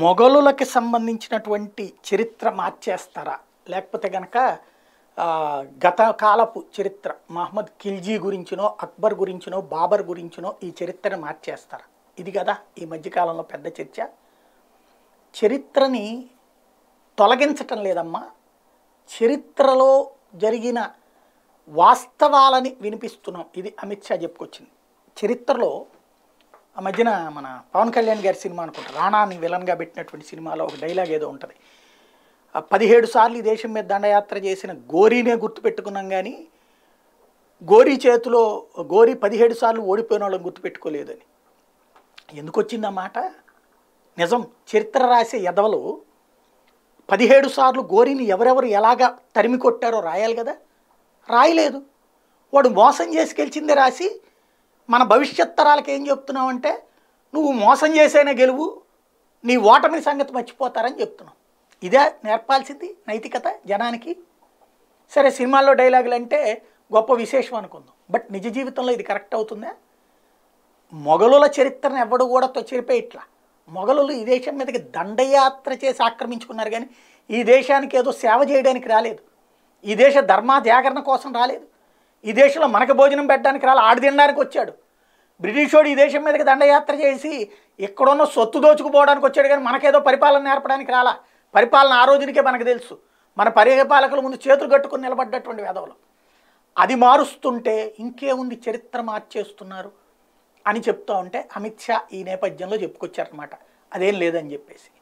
మొఘలులకి సంబంధించినటువంటి చరిత్ర మార్చేస్తారా లేకపోతే కనుక గత కాలపు చరిత్ర మహమ్మద్ ఖిల్జీ గురించినో అక్బర్ గురించినో బాబర్ గురించినో ఈ చరిత్రను మార్చేస్తారా ఇది కదా ఈ మధ్యకాలంలో పెద్ద చర్చ చరిత్రని తొలగించటం లేదమ్మా చరిత్రలో జరిగిన వాస్తవాలని వినిపిస్తున్నాం ఇది అమిత్ షా చెప్పుకొచ్చింది చరిత్రలో మధ్యన మన పవన్ కళ్యాణ్ గారి సినిమా అనుకుంటా రాణాని విలన్గా పెట్టినటువంటి సినిమాలో ఒక డైలాగ్ ఏదో ఉంటుంది ఆ పదిహేడు సార్లు ఈ దేశం మీద దండయాత్ర చేసిన గోరీనే గుర్తుపెట్టుకున్నాం కానీ గోరీ చేతిలో గోరీ పదిహేడు సార్లు ఓడిపోయిన వాళ్ళని గుర్తుపెట్టుకోలేదని ఎందుకు వచ్చింది నిజం చరిత్ర రాసే ఎదవలు పదిహేడు సార్లు గోరీని ఎవరెవరు ఎలాగ తరిమి కొట్టారో రాయాలి కదా రాయలేదు వాడు మోసం చేసి గెలిచిందే రాసి మన భవిష్యత్ తరాలకు ఏం చెప్తున్నావు అంటే నువ్వు మోసం చేసేనే గెలువు నీ ఓటమి సంగతి మర్చిపోతారని చెప్తున్నావు ఇదే నేర్పాల్సింది నైతికత జనానికి సరే సినిమాల్లో డైలాగులు అంటే గొప్ప విశేషం అనుకుందాం బట్ నిజ జీవితంలో ఇది కరెక్ట్ అవుతుందా మొఘలుల చరిత్రను ఎవడు కూడా తొచ్చిపోయి ఇట్లా మొగలులు ఈ దేశం మీదకి దండయాత్ర చేసి ఆక్రమించుకున్నారు కానీ ఈ దేశానికి ఏదో సేవ చేయడానికి రాలేదు ఈ దేశ ధర్మాజాగరణ కోసం రాలేదు ఈ దేశంలో మనకు భోజనం పెట్టడానికి రాలి ఆడు తినడానికి వచ్చాడు బ్రిటిషోడు ఈ దేశం మీదకి దండయాత్ర చేసి ఎక్కడున్న సొత్తు దోచుకుపోవడానికి వచ్చాడు కానీ మనకేదో పరిపాలన నేర్పడానికి రాలా పరిపాలన ఆ రోజునికే మనకు తెలుసు మన పరిపాలకుల ముందు చేతులు కట్టుకుని నిలబడ్డటువంటి వేదవులు అది మారుస్తుంటే ఇంకేముంది చరిత్ర మార్చేస్తున్నారు అని చెప్తూ ఉంటే అమిత్ షా ఈ నేపథ్యంలో చెప్పుకొచ్చారనమాట అదేం లేదని చెప్పేసి